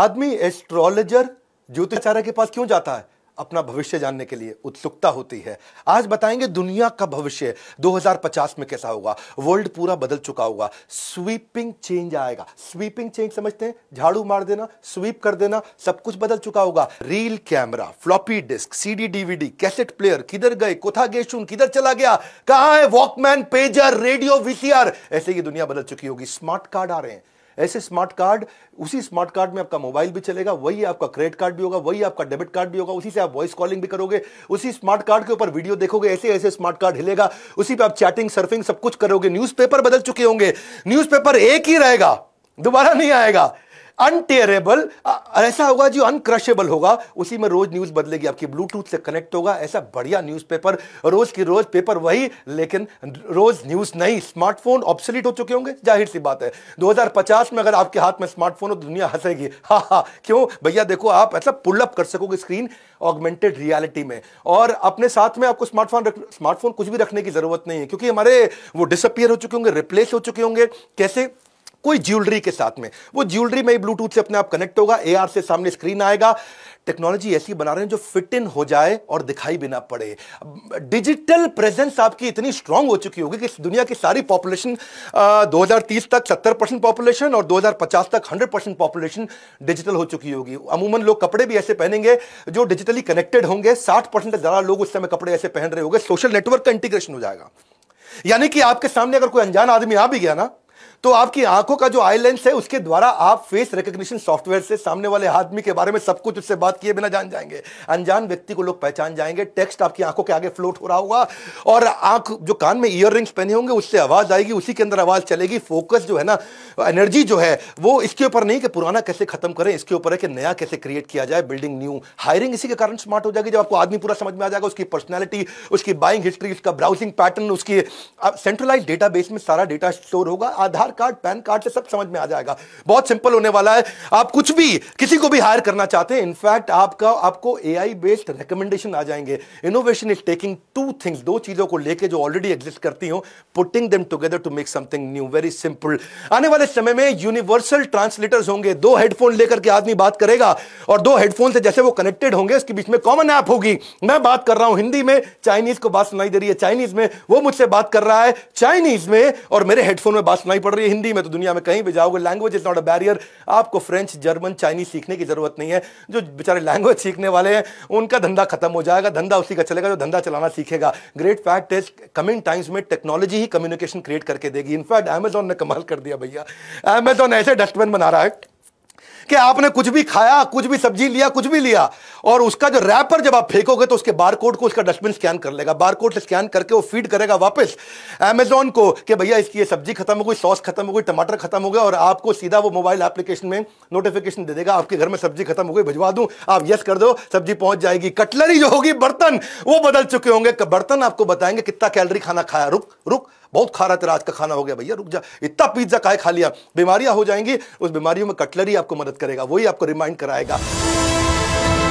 आदमी एस्ट्रोलॉजर ज्योतिषाचार्य के पास क्यों जाता है अपना भविष्य जानने के लिए उत्सुकता होती है आज बताएंगे दुनिया का भविष्य 2050 में कैसा होगा वर्ल्ड पूरा बदल चुका होगा स्वीपिंग चेंज आएगा स्वीपिंग चेंज समझते हैं झाड़ू मार देना स्वीप कर देना सब कुछ बदल चुका होगा reel camera floppy disk CD DVD cassette player किधर गए कोथा गेशून किधर चला गया कहा है वॉकमैन पेजर रेडियो वीसीआर ऐसे ये दुनिया बदल चुकी होगी स्मार्ट कार्ड आ रहे हैं ऐसे स्मार्ट कार्ड उसी स्मार्ट कार्ड में आपका मोबाइल भी चलेगा वही आपका क्रेडिट कार्ड भी होगा वही आपका डेबिट कार्ड भी होगा उसी से आप वॉइस कॉलिंग भी करोगे उसी स्मार्ट कार्ड के ऊपर वीडियो देखोगे ऐसे ऐसे स्मार्ट कार्ड हिलेगा उसी पर आप चैटिंग सर्फिंग सब कुछ करोगे न्यूज़पेपर बदल चुके होंगे न्यूज़पेपर एक ही रहेगा दोबारा नहीं आएगा अनटेरेबल ऐसा होगा जो अनक्रशेबल होगा उसी में रोज न्यूज बदलेगी आपकी ब्लूटूथ से कनेक्ट होगा ऐसा बढ़िया न्यूज़पेपर रोज की रोज पेपर वही लेकिन रोज न्यूज नहीं स्मार्टफोन ऑप्सलीट हो चुके होंगे जाहिर सी बात है 2050 में अगर आपके हाथ में स्मार्टफोन हो तो दुनिया हंसेगी हाँ हाँ क्यों भैया देखो आप ऐसा पुलअप कर सकोगे स्क्रीन ऑगमेंटेड रियालिटी में और अपने साथ में आपको स्मार्टफोन स्मार्टफोन कुछ भी रखने की जरूरत नहीं है क्योंकि हमारे वो डिसअपियर हो चुके होंगे रिप्लेस हो चुके होंगे कैसे कोई ज्वेलरी के साथ में वो ज्वेलरी में ब्लूटूथ से अपने आप कनेक्ट होगा ए से सामने स्क्रीन आएगा टेक्नोलॉजी ऐसी बना रहे हैं जो फिट इन हो जाए और दिखाई भी ना पड़े डिजिटल प्रेजेंस आपकी इतनी स्ट्रांग हो चुकी होगी कि दुनिया की सारी पॉपुलेशन 2030 तक 70 परसेंट पॉपुलेशन और 2050 तक 100 परसेंट पॉपुलेशन डिजिटल हो चुकी होगी अमूमन लोग कपड़े भी ऐसे पहनेंगे जो डिजिटली कनेक्टेड होंगे साठ परसेंट ज़्यादा लोग उस समय कपड़े ऐसे पहन रहे होंगे सोशल नेटवर्क का इंटीग्रेशन हो जाएगा यानी कि आपके सामने अगर कोई अनजान आदमी आ भी गया ना तो आपकी आंखों का जो आई लेंस है उसके द्वारा आप फेस रिकग्निशन सॉफ्टवेयर से सामने वाले आदमी के बारे में सब कुछ उससे बात किए बिना जान जाएंगे अनजान व्यक्ति को लोग पहचान जाएंगे टेक्स्ट आपकी आंखों के आगे फ्लोट हो रहा होगा और आंख जो कान में ईयर रिंग्स पहने होंगे उससे आवाज आएगी उसी के अंदर आवाज चलेगी फोकस जो है ना एनर्जी जो है वो इसके ऊपर नहीं कि पुराना कैसे खत्म करें इसके ऊपर है कि नया कैसे क्रिएट किया जाए बिल्डिंग न्यू हायरिंग इसी के कारण स्मार्ट हो जाएगी जब आपको आदमी पूरा समझ में आ जाएगा उसकी पर्सनैलिटी उसकी बाइंग हिस्ट्री उसका ब्राउजिंग पैटर्न उसकी सेंट्रलाइज डेटा में सारा डेटा स्टोर होगा आधार कार्ड पैन कार्ड से सब समझ में आ जाएगा बहुत सिंपल होने वाला है आप कुछ भी किसी को भी हायर करना चाहते हैं इनफैक्ट आपका आपको एआई बेस्ड रिकमेंडेशन आ जाएंगे innovation is taking two things दो चीजों को लेके जो ऑलरेडी एग्जिस्ट करती हूं putting them together to make something new very simple आने वाले समय में यूनिवर्सल ट्रांसलेटर्स होंगे दो हेडफोन लेकर के आदमी बात करेगा और दो हेडफोन से जैसे वो कनेक्टेड होंगे उसके बीच में कॉमन ऐप होगी मैं बात कर रहा हूं हिंदी में चाइनीज को बात सुनाई दे रही है चाइनीज में वो मुझसे बात कर रहा है चाइनीज में और मेरे हेडफोन में बात सुनाई पड़ रही है बोलिए हिंदी में तो दुनिया में कहीं भी जाओगे language is not a barrier आपको फ्रेंच जर्मन चाइनीज सीखने की जरूरत नहीं है जो बेचारे लैंग्वेज सीखने वाले हैं उनका धंधा खत्म हो जाएगा धंधा उसी का चलेगा जो धंधा चलाना सीखेगा great fact is coming times में टेक्नोलॉजी ही कम्युनिकेशन क्रिएट करके देगी इनफैक्ट अमेजोन ने कमाल कर दिया भैया एमेजोन ऐसे डस्टबिन बना रहा है कि आपने कुछ भी खाया कुछ भी सब्जी लिया कुछ भी लिया और उसका जो रैपर जब आप फेंकोगे तो उसके बार कोड को उसका डस्टबिन स्कैन कर लेगा बार कोड स्कैन करके वो फीड करेगा वापस अमेजोन को कि भैया इसकी ये सब्जी खत्म हो गई सॉस खत्म हो गई टमाटर खत्म हो गया और आपको सीधा वो मोबाइल एप्लीकेशन में नोटिफिकेशन दे देगा आपके घर में सब्जी खत्म हो गई भिजवा दूं आप यस कर दो सब्जी पहुंच जाएगी कटलरी जो होगी बर्तन वो बदल चुके होंगे बर्तन आपको बताएंगे कितना कैलरी खाना खाया रुक रुक बहुत खा रहा तेरा आज का खाना हो गया भैया रुक जा इतना पिज्जा काय खा लिया बीमारियां हो जाएंगी उस बीमारियों में कटलरी आपको मदद करेगा वही आपको रिमाइंड कराएगा